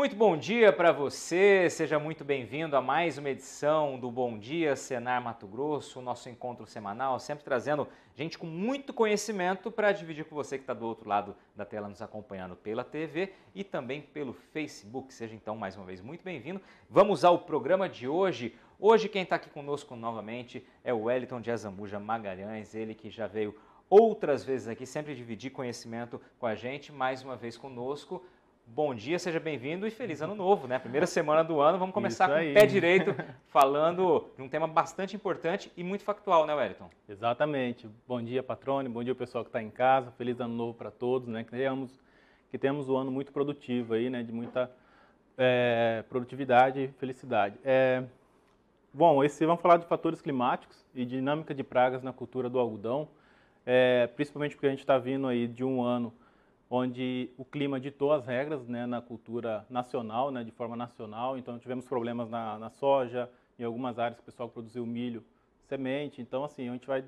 Muito bom dia para você, seja muito bem-vindo a mais uma edição do Bom Dia Senar Mato Grosso, nosso encontro semanal, sempre trazendo gente com muito conhecimento para dividir com você que está do outro lado da tela nos acompanhando pela TV e também pelo Facebook. Seja então mais uma vez muito bem-vindo. Vamos ao programa de hoje. Hoje quem está aqui conosco novamente é o Wellington de Azambuja Magalhães, ele que já veio outras vezes aqui, sempre dividir conhecimento com a gente, mais uma vez conosco Bom dia, seja bem-vindo e feliz ano uhum. novo, né? Primeira semana do ano, vamos começar com o pé direito, falando de um tema bastante importante e muito factual, né, Wellington? Exatamente. Bom dia, patrone, bom dia, pessoal que está em casa, feliz ano novo para todos, né? Que tenhamos, que tenhamos um ano muito produtivo aí, né? De muita é, produtividade e felicidade. É, bom, esse, vamos falar de fatores climáticos e dinâmica de pragas na cultura do algodão, é, principalmente porque a gente está vindo aí de um ano onde o clima ditou as regras né, na cultura nacional, né, de forma nacional. Então, tivemos problemas na, na soja, em algumas áreas o pessoal produziu milho, semente. Então, assim, a gente vai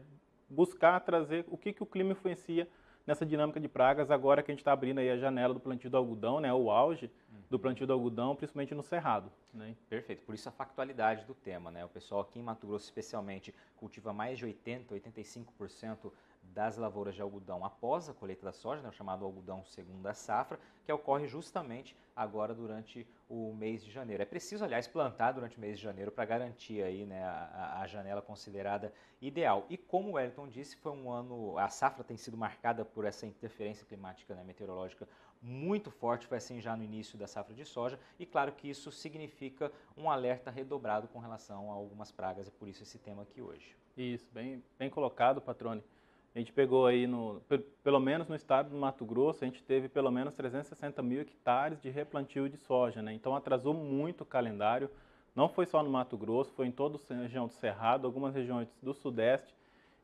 buscar trazer o que, que o clima influencia nessa dinâmica de pragas agora que a gente está abrindo aí a janela do plantio do algodão, né, o auge do uhum. plantio do algodão, principalmente no cerrado. Né? Perfeito, por isso a factualidade do tema. Né? O pessoal aqui em Mato Grosso, especialmente, cultiva mais de 80%, 85% das lavouras de algodão após a colheita da soja, né, o chamado algodão segunda safra, que ocorre justamente agora durante o mês de janeiro. É preciso, aliás, plantar durante o mês de janeiro para garantir aí, né, a, a, janela considerada ideal. E como o Wellington disse, foi um ano, a safra tem sido marcada por essa interferência climática né, meteorológica muito forte, foi assim já no início da safra de soja, e claro que isso significa um alerta redobrado com relação a algumas pragas, e por isso esse tema aqui hoje. Isso, bem, bem colocado, Patrone. A gente pegou aí, no, pelo menos no estado do Mato Grosso, a gente teve pelo menos 360 mil hectares de replantio de soja, né? Então atrasou muito o calendário. Não foi só no Mato Grosso, foi em toda a região do Cerrado, algumas regiões do Sudeste.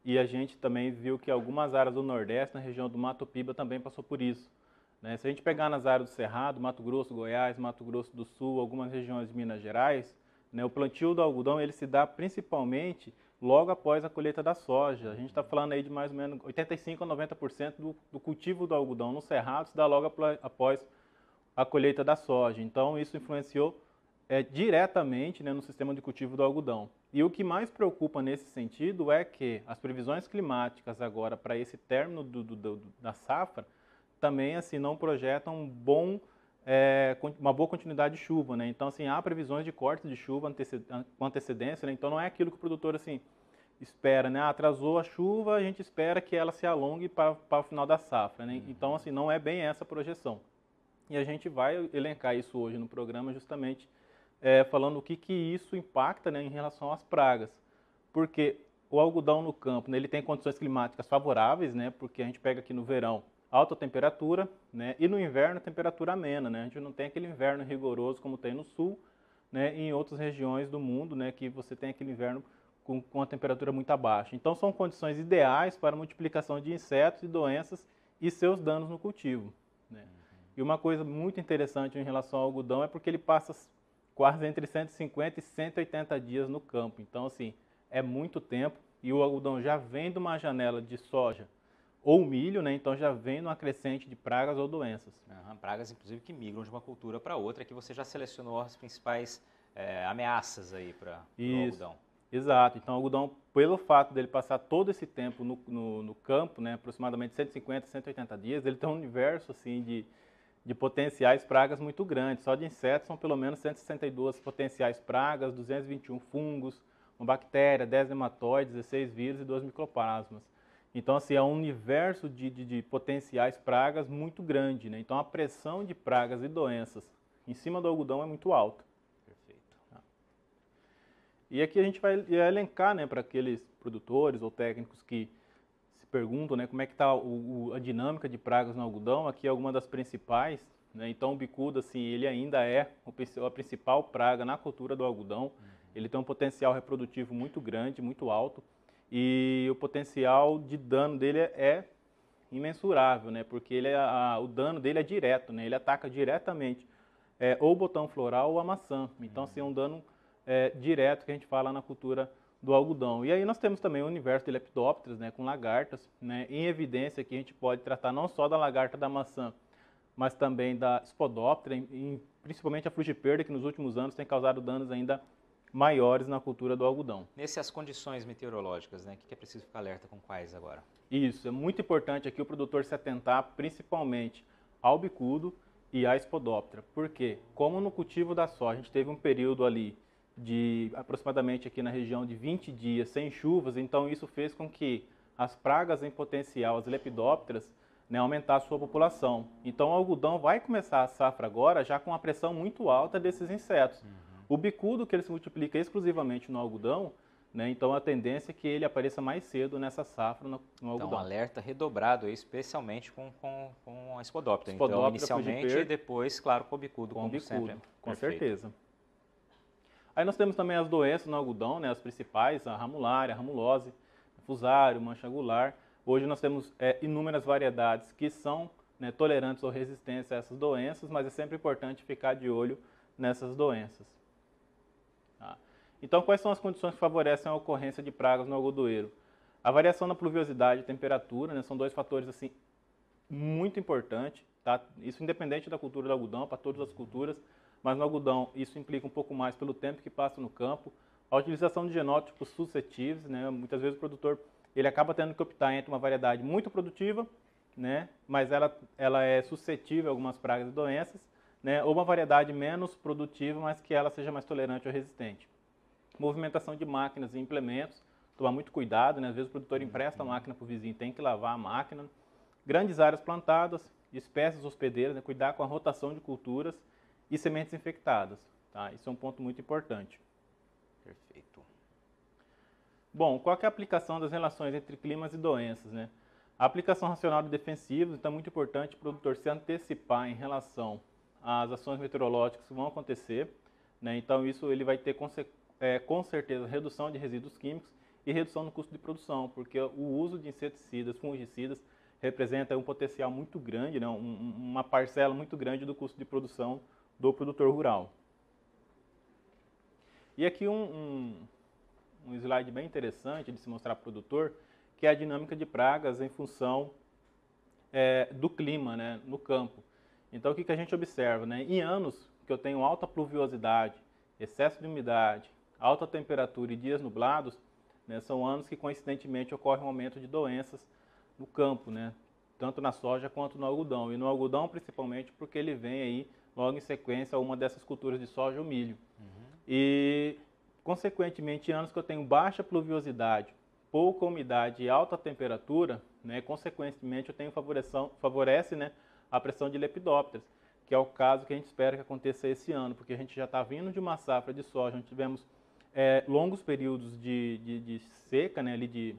E a gente também viu que algumas áreas do Nordeste, na região do Mato Piba, também passou por isso. Né? Se a gente pegar nas áreas do Cerrado, Mato Grosso, Goiás, Mato Grosso do Sul, algumas regiões de Minas Gerais, né? o plantio do algodão ele se dá principalmente logo após a colheita da soja. A gente está falando aí de mais ou menos 85% a 90% do, do, cultivo do algodão no Cerrado se dá logo após a colheita da soja. Então, isso influenciou é, diretamente né, no sistema de cultivo do algodão. E o que mais preocupa nesse sentido é que as previsões climáticas agora para esse término do, do, da safra também assim não projetam um bom é, uma boa continuidade de chuva, né? Então, assim, há previsões de corte de chuva com antecedência, né? Então, não é aquilo que o produtor, assim, espera, né? Ah, atrasou a chuva, a gente espera que ela se alongue para, para o final da safra, né? Uhum. Então, assim, não é bem essa a projeção. E a gente vai elencar isso hoje no programa justamente é, falando o que, que isso impacta né, em relação às pragas. Porque o algodão no campo, né, ele tem condições climáticas favoráveis, né? Porque a gente pega aqui no verão, alta temperatura, né? E no inverno, temperatura amena, né? A gente não tem aquele inverno rigoroso como tem no sul, né? E em outras regiões do mundo, né? Que você tem aquele inverno com, com a temperatura muito abaixo. Então, são condições ideais para a multiplicação de insetos e doenças e seus danos no cultivo, né? E uma coisa muito interessante em relação ao algodão é porque ele passa quase entre 150 e 180 dias no campo. Então, assim, é muito tempo e o algodão já vem de uma janela de soja ou milho, né? Então já vem numa crescente de pragas ou doenças. Uhum, pragas, inclusive, que migram de uma cultura para outra, que você já selecionou as principais é, ameaças aí para o algodão. Exato. Então, o algodão, pelo fato dele passar todo esse tempo no, no, no campo, né, aproximadamente 150, 180 dias, ele tem um universo assim de, de potenciais pragas muito grande. Só de insetos são pelo menos 162 potenciais pragas, 221 fungos, uma bactéria, 10 nematóides, 16 vírus e 2 micoplasmas. Então, assim, é um universo de, de, de potenciais pragas muito grande, né? Então, a pressão de pragas e doenças em cima do algodão é muito alta. Perfeito. Tá? E aqui a gente vai elencar, né, para aqueles produtores ou técnicos que se perguntam, né, como é que está a dinâmica de pragas no algodão, aqui é alguma das principais, né? Então, o bicudo, assim, ele ainda é a principal praga na cultura do algodão. Uhum. Ele tem um potencial reprodutivo muito grande, muito alto e o potencial de dano dele é, é imensurável, né? Porque ele é, a, o dano dele é direto, né? Ele ataca diretamente é, ou o botão floral ou a maçã. Então, assim, é um dano é, direto que a gente fala na cultura do algodão. E aí nós temos também o universo de lepidópteros, né? Com lagartas, né? Em evidência que a gente pode tratar não só da lagarta da maçã, mas também da espodóptera, em, em, principalmente a frugiperda, que nos últimos anos tem causado danos ainda maiores maiores na cultura do algodão. Nessas condições meteorológicas, né, que é preciso ficar alerta com quais agora? Isso, é muito importante aqui o produtor se atentar principalmente ao bicudo e à espodóptera, porque como no cultivo da soja, a gente teve um período ali de aproximadamente aqui na região de 20 dias sem chuvas, então isso fez com que as pragas em potencial, as lepidópteras, né, aumentar a sua população. Então o algodão vai começar a safra agora já com a pressão muito alta desses insetos. Hum o bicudo, que ele se multiplica exclusivamente no algodão, né, então a tendência é que ele apareça mais cedo nessa safra no, no então, algodão. Então, alerta redobrado, especialmente com, com, com a espodóptera. então, inicialmente e depois, claro, com o bicudo. Com o bicudo, com Perfeito. certeza. Aí nós temos também as doenças no algodão, né, as principais, a ramulária, a ramulose, fusário, mancha angular. Hoje nós temos é, inúmeras variedades que são né, tolerantes ou resistentes a essas doenças, mas é sempre importante ficar de olho nessas doenças. Então, quais são as condições que favorecem a ocorrência de pragas no algodoeiro? A variação na pluviosidade e temperatura né, são dois fatores assim muito importantes, tá? isso independente da cultura do algodão, para todas as culturas, mas no algodão isso implica um pouco mais pelo tempo que passa no campo. A utilização de genótipos suscetíveis, né, muitas vezes o produtor ele acaba tendo que optar entre uma variedade muito produtiva, né, mas ela, ela é suscetível a algumas pragas e doenças, né, ou uma variedade menos produtiva, mas que ela seja mais tolerante ou resistente movimentação de máquinas e implementos, tomar muito cuidado, né? às vezes o produtor uhum. empresta a máquina para o vizinho, tem que lavar a máquina. Grandes áreas plantadas, espécies hospedeiras, né? cuidar com a rotação de culturas e sementes infectadas. Tá? Isso é um ponto muito importante. Perfeito. Bom, qual é a aplicação das relações entre climas e doenças? Né? A aplicação racional de defensivos, então é muito importante o produtor se antecipar em relação às ações meteorológicas que vão acontecer. Né? Então isso ele vai ter consequências é, com certeza, redução de resíduos químicos e redução no custo de produção, porque o uso de inseticidas, fungicidas, representa um potencial muito grande, né, uma parcela muito grande do custo de produção do produtor rural. E aqui um, um, um slide bem interessante de se mostrar para o produtor, que é a dinâmica de pragas em função é, do clima né, no campo. Então, o que, que a gente observa? Né? Em anos que eu tenho alta pluviosidade, excesso de umidade, alta temperatura e dias nublados né, são anos que coincidentemente ocorre um aumento de doenças no campo, né, tanto na soja quanto no algodão. E no algodão principalmente porque ele vem aí logo em sequência a uma dessas culturas de soja ou milho. Uhum. E consequentemente anos que eu tenho baixa pluviosidade, pouca umidade e alta temperatura, né, consequentemente eu tenho favorece né, a pressão de lepidópteros, que é o caso que a gente espera que aconteça esse ano, porque a gente já está vindo de uma safra de soja, onde tivemos é, longos períodos de, de, de, seca, né, ali de,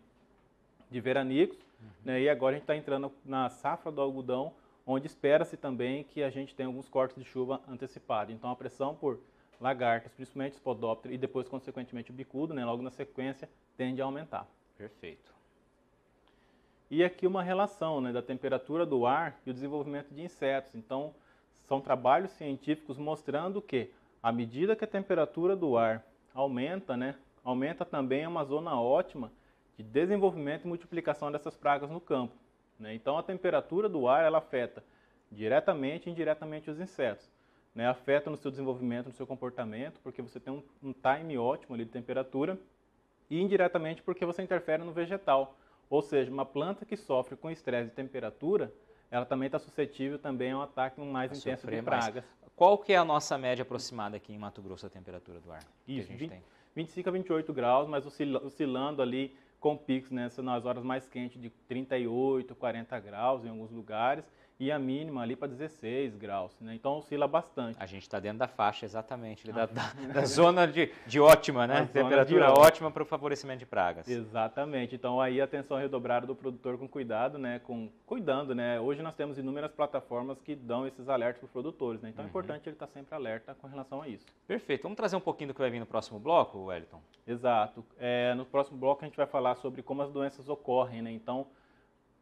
de veranicos, uhum. né, e agora a gente está entrando na safra do algodão, onde espera-se também que a gente tenha alguns cortes de chuva antecipados. Então a pressão por lagartas, principalmente espodóptero, e depois, consequentemente, o bicudo, né, logo na sequência, tende a aumentar. Perfeito. E aqui uma relação né, da temperatura do ar e o desenvolvimento de insetos. Então, são trabalhos científicos mostrando que, à medida que a temperatura do ar aumenta, né? Aumenta também é uma zona ótima de desenvolvimento e multiplicação dessas pragas no campo. Né? Então a temperatura do ar ela afeta diretamente e indiretamente os insetos. Né? Afeta no seu desenvolvimento, no seu comportamento, porque você tem um, um time ótimo ali de temperatura e indiretamente porque você interfere no vegetal. Ou seja, uma planta que sofre com estresse de temperatura, ela também está suscetível também a um ataque mais a intenso de pragas. Mais. Qual que é a nossa média aproximada aqui em Mato Grosso, a temperatura do ar? Isso, que a gente 20, tem? 25 a 28 graus, mas oscilando ali com picos né, nas horas mais quentes de 38, 40 graus em alguns lugares e a mínima ali para 16 graus. Né? Então oscila bastante. A gente está dentro da faixa, exatamente, da, ah. da, da, zona de, de ótima, né? Temperatura ótima para o favorecimento de pragas. Exatamente. Então aí a atenção redobrada do produtor com cuidado, né? Com, cuidando, né? Hoje nós temos inúmeras plataformas que dão esses alertas para os produtores, né? Então é uhum. é importante ele estar tá sempre alerta com relação a isso. Perfeito. Vamos trazer um pouquinho do que vai vir no próximo bloco, Wellington? Exato. É, no próximo bloco a gente vai falar sobre como as doenças ocorrem, né? Então,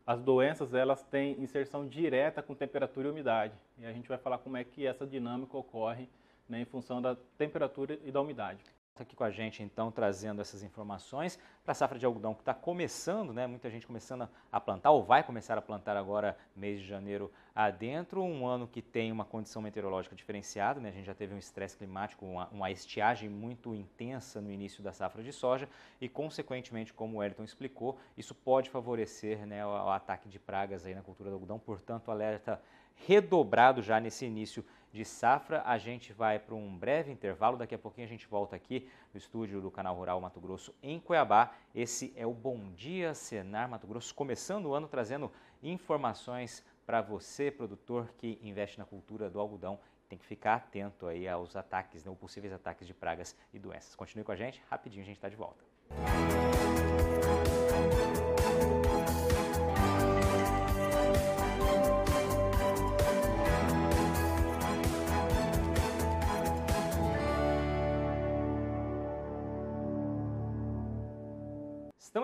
as doenças elas têm inserção direta com temperatura e umidade. E a gente vai falar como é que essa dinâmica ocorre né, em função da temperatura e da umidade. Está aqui com a gente, então, trazendo essas informações para a safra de algodão que está começando, né? Muita gente começando a plantar ou vai começar a plantar agora mês de janeiro adentro, um ano que tem uma condição meteorológica diferenciada, né? A gente já teve um estresse climático, uma, uma, estiagem muito intensa no início da safra de soja e, consequentemente, como o Wellington explicou, isso pode favorecer né, o, o ataque de pragas aí na cultura do algodão, portanto, alerta redobrado já nesse início de safra. A gente vai para um breve intervalo, daqui a pouquinho a gente volta aqui no estúdio do Canal Rural Mato Grosso em Cuiabá esse é o Bom Dia Senar Mato Grosso, começando o ano trazendo informações para você, produtor que investe na cultura do algodão. Tem que ficar atento aí aos ataques, né, ou possíveis ataques de pragas e doenças. Continue com a gente, rapidinho a gente está de volta. Música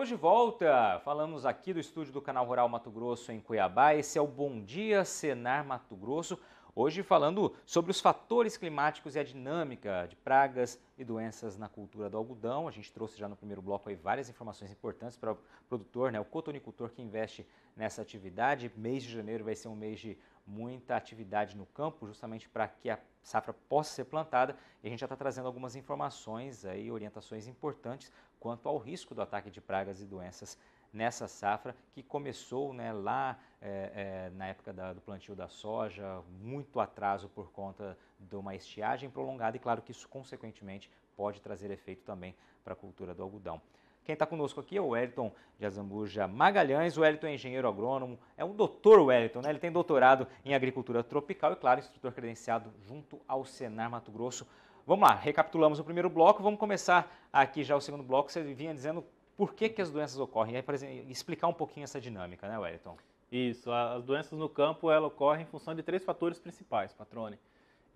Estamos de volta. Falamos aqui do estúdio do Canal Rural Mato Grosso em Cuiabá. Esse é o Bom Dia Senar Mato Grosso. Hoje falando sobre os fatores climáticos e a dinâmica de pragas e doenças na cultura do algodão. A gente trouxe já no primeiro bloco aí várias informações importantes para o produtor, né, o cotonicultor que investe nessa atividade. Mês de janeiro vai ser um mês de muita atividade no campo, justamente para que a safra possa ser plantada. E a gente já está trazendo algumas informações aí, orientações importantes quanto ao risco do ataque de pragas e doenças nessa safra que começou né, lá é, é, na época da, do plantio da soja, muito atraso por conta de uma estiagem prolongada e claro que isso consequentemente pode trazer efeito também para a cultura do algodão. Quem está conosco aqui é o Wellington de Azambuja Magalhães. O Wellington é engenheiro agrônomo, é um doutor Wellington, né? Ele tem doutorado em agricultura tropical e, claro, instrutor credenciado junto ao Senar Mato Grosso. Vamos lá, recapitulamos o primeiro bloco, vamos começar aqui já o segundo bloco. Você vinha dizendo por que, que as doenças ocorrem, e explicar um pouquinho essa dinâmica, né, Wellington? Isso, as doenças no campo ela ocorrem em função de três fatores principais, Patrone.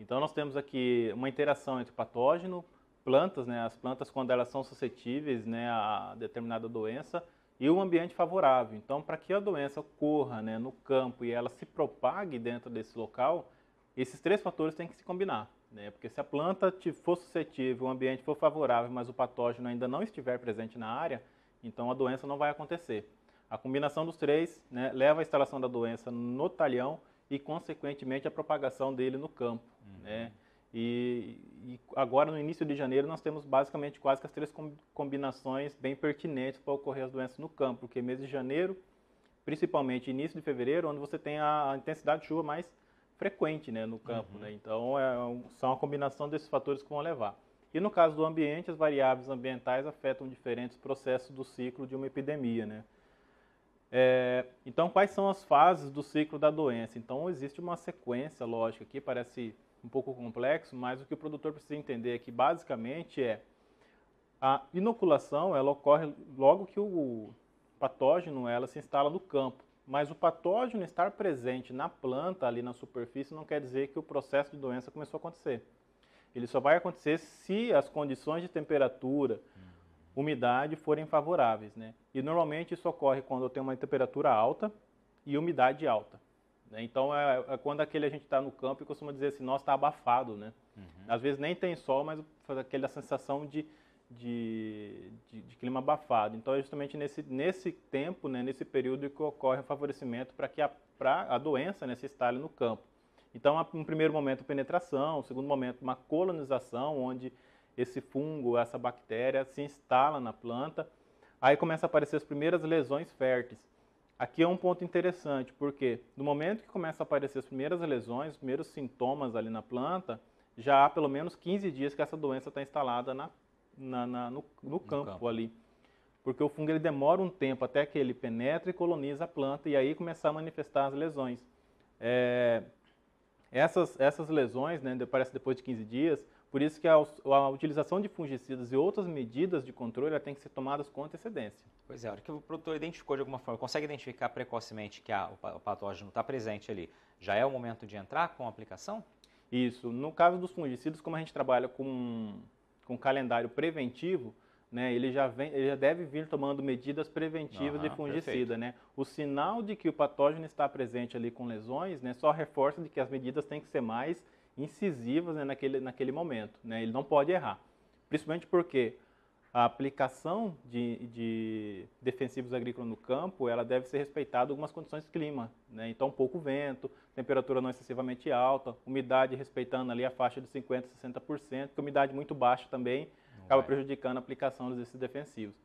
Então nós temos aqui uma interação entre patógeno, plantas, né, as plantas quando elas são suscetíveis né, a determinada doença e o ambiente favorável. Então, para que a doença ocorra né, no campo e ela se propague dentro desse local, esses três fatores têm que se combinar. Né? Porque se a planta for suscetível, o ambiente for favorável, mas o patógeno ainda não estiver presente na área, então a doença não vai acontecer. A combinação dos três né, leva à instalação da doença no talhão e, consequentemente, à propagação dele no campo. Uhum. Né? E, e, agora, no início de janeiro, nós temos basicamente quase que as três combinações bem pertinentes para ocorrer as doenças no campo, porque mês de janeiro, principalmente início de fevereiro, é onde você tem a, intensidade de chuva mais frequente né, no campo. Uhum. Né? Então, é, são a combinação desses fatores que vão levar. E no caso do ambiente, as variáveis ambientais afetam diferentes processos do ciclo de uma epidemia. Né? É, então, quais são as fases do ciclo da doença? Então, existe uma sequência lógica aqui, parece um pouco complexo, mas o que o produtor precisa entender aqui, é basicamente, é a inoculação, ela ocorre logo que o patógeno ela se instala no campo. Mas o patógeno estar presente na planta, ali na superfície, não quer dizer que o processo de doença começou a acontecer. Ele só vai acontecer se as condições de temperatura, umidade forem favoráveis. Né? E normalmente isso ocorre quando eu tenho uma temperatura alta e umidade alta. Né? Então é, é, quando aquele a gente está no campo e costuma dizer assim, nossa, está abafado. Né? Uhum. Às vezes nem tem sol, mas faz aquela sensação de, de, de, de, clima abafado. Então é justamente nesse, nesse tempo, né, nesse período que ocorre o favorecimento para que a, pra, a doença né, se instale no campo. Então, um primeiro momento, penetração, um segundo momento, uma colonização, onde esse fungo, essa bactéria se instala na planta, aí começa a aparecer as primeiras lesões férteis. Aqui é um ponto interessante, porque no momento que começa a aparecer as primeiras lesões, os primeiros sintomas ali na planta, já há pelo menos 15 dias que essa doença está instalada na, na, na no, no, campo no, campo ali. Porque o fungo ele demora um tempo até que ele penetre e coloniza a planta e aí começar a manifestar as lesões. É, essas, essas lesões, né, parece depois de 15 dias, por isso que a, a, utilização de fungicidas e outras medidas de controle tem que ser tomadas com antecedência. Pois é, a hora que o produtor identificou de alguma forma, consegue identificar precocemente que a, o patógeno está presente ali, já é o momento de entrar com a aplicação? Isso. No caso dos fungicidas, como a gente trabalha com, com calendário preventivo, né, ele, já vem, ele já deve vir tomando medidas preventivas uhum, de fungicida. Né? O sinal de que o patógeno está presente ali com lesões né, só reforça de que as medidas têm que ser mais incisivas né, naquele, naquele momento. Né? Ele não pode errar. Principalmente porque a aplicação de, de defensivos agrícolas no campo, ela deve ser respeitada algumas condições de clima, né? Então, pouco vento, temperatura não excessivamente alta, umidade respeitando ali a faixa de 50% a 60%, que é umidade muito baixa também não acaba é. prejudicando a aplicação desses defensivos.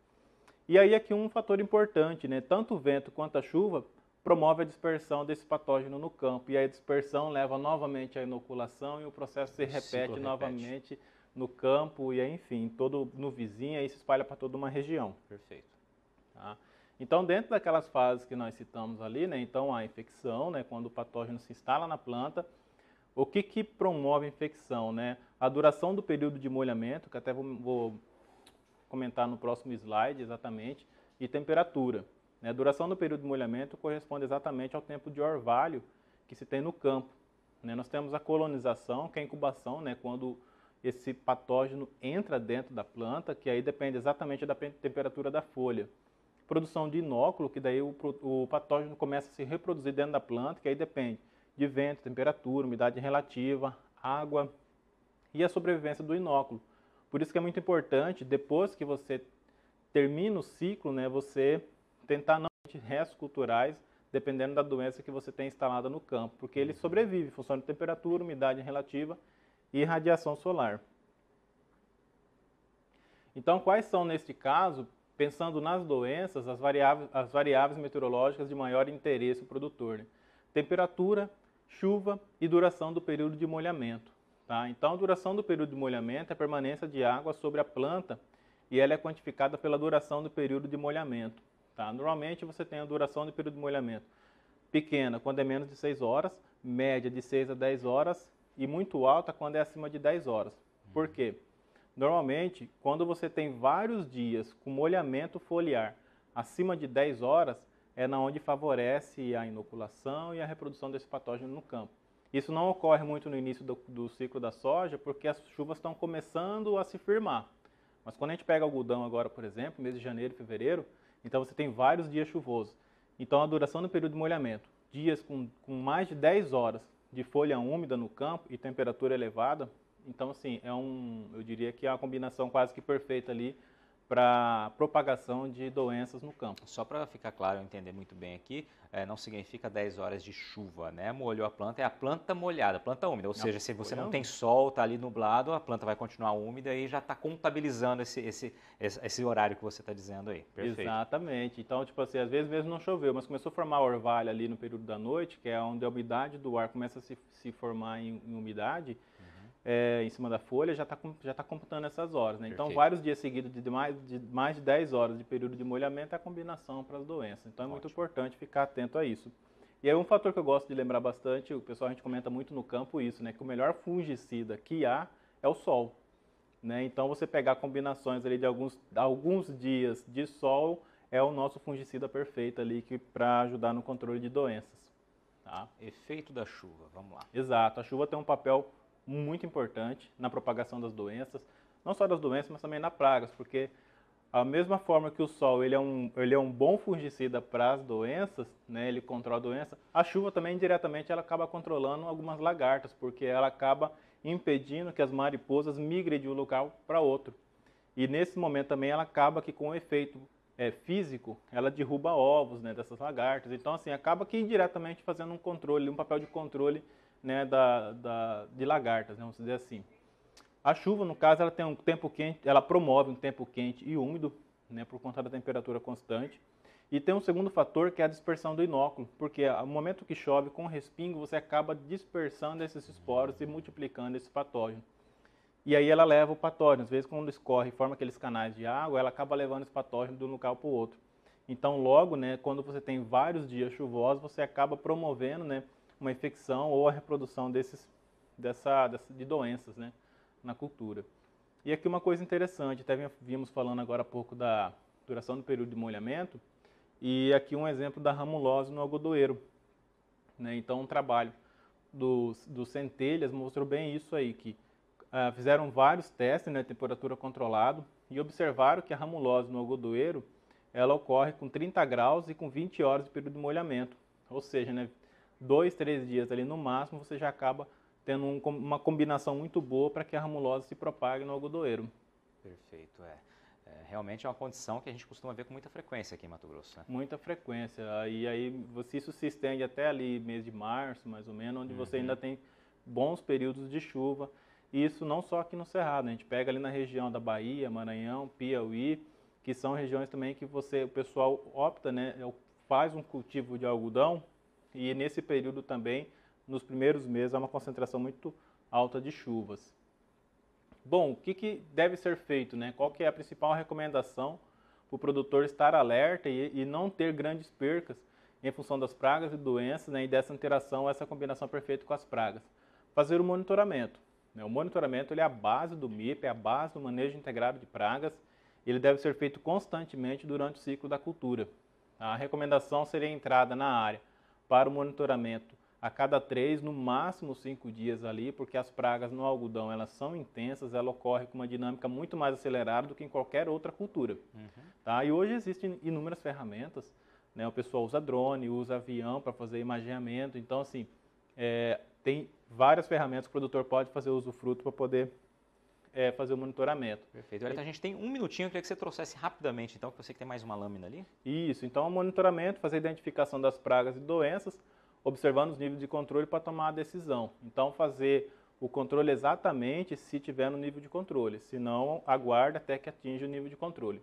E aí aqui um fator importante, né? Tanto o vento quanto a chuva promove a dispersão desse patógeno no campo. E a dispersão leva novamente à inoculação e o processo se repete, repete. novamente no campo e, enfim, todo no vizinho, aí se espalha para toda uma região. Perfeito. Tá? Então, dentro daquelas fases que nós citamos ali, né, então a infecção, né, quando o patógeno se instala na planta, o que, que promove a infecção? Né? A duração do período de molhamento, que até vou, vou comentar no próximo slide exatamente, e temperatura. Né? A duração do período de molhamento corresponde exatamente ao tempo de orvalho que se tem no campo. Né? Nós temos a colonização, que é a incubação, né? quando esse patógeno entra dentro da planta, que aí depende exatamente da temperatura da folha. Produção de inóculo, que daí o patógeno começa a se reproduzir dentro da planta, que aí depende de vento, temperatura, umidade relativa, água e a sobrevivência do inóculo. Por isso que é muito importante, depois que você termina o ciclo, né, você tentar não ter restos culturais, dependendo da doença que você tem instalada no campo, porque ele sobrevive, funciona de temperatura, umidade relativa e radiação solar. Então, quais são, neste caso, pensando nas doenças, as variáveis, as variáveis meteorológicas de maior interesse produtor? Né? Temperatura, chuva e duração do período de molhamento. Tá? Então, a duração do período de molhamento é a permanência de água sobre a planta e ela é quantificada pela duração do período de molhamento. Tá? Normalmente você tem a duração do período de molhamento pequena quando é menos de 6 horas, média de 6 a 10 horas e muito alta quando é acima de 10 horas. Por quê? Normalmente, quando você tem vários dias com molhamento foliar acima de 10 horas, é na onde favorece a inoculação e a reprodução desse patógeno no campo. Isso não ocorre muito no início do, do, ciclo da soja, porque as chuvas estão começando a se firmar. Mas quando a gente pega algodão agora, por exemplo, mês de janeiro e fevereiro, então você tem vários dias chuvosos. Então a duração do período de molhamento, dias com, com mais de 10 horas de folha úmida no campo e temperatura elevada, então assim, é um, eu diria que é uma combinação quase que perfeita ali para propagação de doenças no campo. Só para ficar claro, e entender muito bem aqui, é, não significa 10 horas de chuva, né? Molhou a planta, é a planta molhada, a planta úmida. Ou não, seja, se você não tem sol, está ali nublado, a planta vai continuar úmida e já está contabilizando esse, esse, esse, esse, horário que você está dizendo aí. Perfeito. Exatamente. Então, tipo assim, às vezes mesmo não choveu, mas começou a formar orvalho ali no período da noite, que é onde a umidade do ar começa a se, se formar em, em umidade, é, em cima da folha, já está já tá computando essas horas. Né? Então, vários dias seguidos de mais, de mais de 10 horas de período de molhamento é a combinação para as doenças. Então, é Ótimo. muito importante ficar atento a isso. E aí, um fator que eu gosto de lembrar bastante, o pessoal a gente comenta muito no campo isso, né? Que o melhor fungicida que há é o sol. Né? Então, você pegar combinações ali de alguns, alguns dias de sol é o nosso fungicida perfeito ali para ajudar no controle de doenças. Tá? Efeito da chuva, vamos lá. Exato, a chuva tem um papel muito importante na propagação das doenças, não só das doenças, mas também na pragas, porque a mesma forma que o sol ele é um, ele é um bom fungicida para as doenças, né, ele controla a doença, a chuva também indiretamente ela acaba controlando algumas lagartas, porque ela acaba impedindo que as mariposas migrem de um local para outro. E nesse momento também ela acaba que com o efeito é, físico, ela derruba ovos né, dessas lagartas. Então assim, acaba que indiretamente fazendo um controle, um papel de controle né, da, da, de lagartas, né, vamos dizer assim. A chuva, no caso, ela tem um tempo quente, ela promove um tempo quente e úmido, né, por conta da temperatura constante. E tem um segundo fator que é a dispersão do inóculo, porque no momento que chove com respingo, você acaba dispersando esses esporos e multiplicando esse patógeno. E aí ela leva o patógeno. Às vezes, quando escorre e forma aqueles canais de água, ela acaba levando esse patógeno de um local para o outro. Então, logo, né, quando você tem vários dias chuvosos, você acaba promovendo né, uma infecção ou a reprodução desses, dessa, dessa, de doenças né, na cultura. E aqui uma coisa interessante, até vimos falando agora há pouco da duração do período de molhamento, e aqui um exemplo da ramulose no algodoeiro. Né? Então, um trabalho dos, dos centelhas mostrou bem isso aí, que ah, fizeram vários testes, né, temperatura controlada, e observaram que a ramulose no algodoeiro, ela ocorre com 30 graus e com 20 horas de período de molhamento. Ou seja, né, dois, três dias ali no máximo, você já acaba tendo um, uma combinação muito boa para que a ramulose se propague no algodoeiro. Perfeito, é. é. Realmente é uma condição que a gente costuma ver com muita frequência aqui em Mato Grosso. Né? Muita frequência. E aí você, isso se estende até ali mês de março, mais ou menos, onde uhum. você ainda tem bons períodos de chuva. E isso não só aqui no Cerrado, né? a gente pega ali na região da Bahia, Maranhão, Piauí, que são regiões também que você, o pessoal opta, né, é faz um cultivo de algodão e nesse período também, nos primeiros meses, há uma concentração muito alta de chuvas. Bom, o que, que deve ser feito? Né? Qual que é a principal recomendação para o produtor estar alerta e, e, não ter grandes percas em função das pragas e doenças né, e dessa interação, essa combinação perfeita com as pragas? Fazer o monitoramento. Né? O monitoramento ele é a base do MIP, é a base do manejo integrado de pragas. Ele deve ser feito constantemente durante o ciclo da cultura. A recomendação seria a entrada na área para o monitoramento a cada três, no máximo cinco dias ali, porque as pragas no algodão elas são intensas, ela ocorre com uma dinâmica muito mais acelerada do que em qualquer outra cultura. Uhum. Tá? E hoje existem inúmeras ferramentas, né? o pessoal usa drone, usa avião para fazer imaginamento, então assim, é, tem várias ferramentas que o produtor pode fazer usufruto para poder é, fazer o monitoramento. Perfeito. então a gente tem um minutinho, eu queria que você trouxesse rapidamente, então, que eu sei que tem mais uma lâmina ali. Isso, então o monitoramento, fazer a identificação das pragas e doenças, observando os níveis de controle para tomar a decisão. Então, fazer o controle exatamente se tiver no nível de controle, se não, aguarda até que atinja o nível de controle.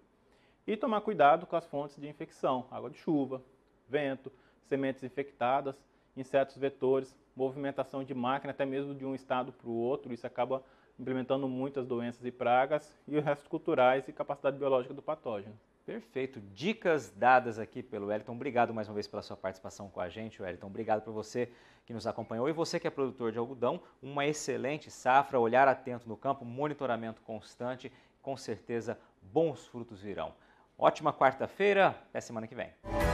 E tomar cuidado com as fontes de infecção, água de chuva, vento, sementes infectadas, insetos vetores, movimentação de máquina, até mesmo de um estado para o outro, isso acaba implementando muitas doenças e pragas e os restos culturais e capacidade biológica do patógeno. Perfeito. Dicas dadas aqui pelo Wellington. Obrigado mais uma vez pela sua participação com a gente, Wellington. Obrigado para você que nos acompanhou e você que é produtor de algodão. Uma excelente safra, olhar atento no campo, monitoramento constante. Com certeza, bons frutos virão. Ótima quarta-feira. Até semana que vem.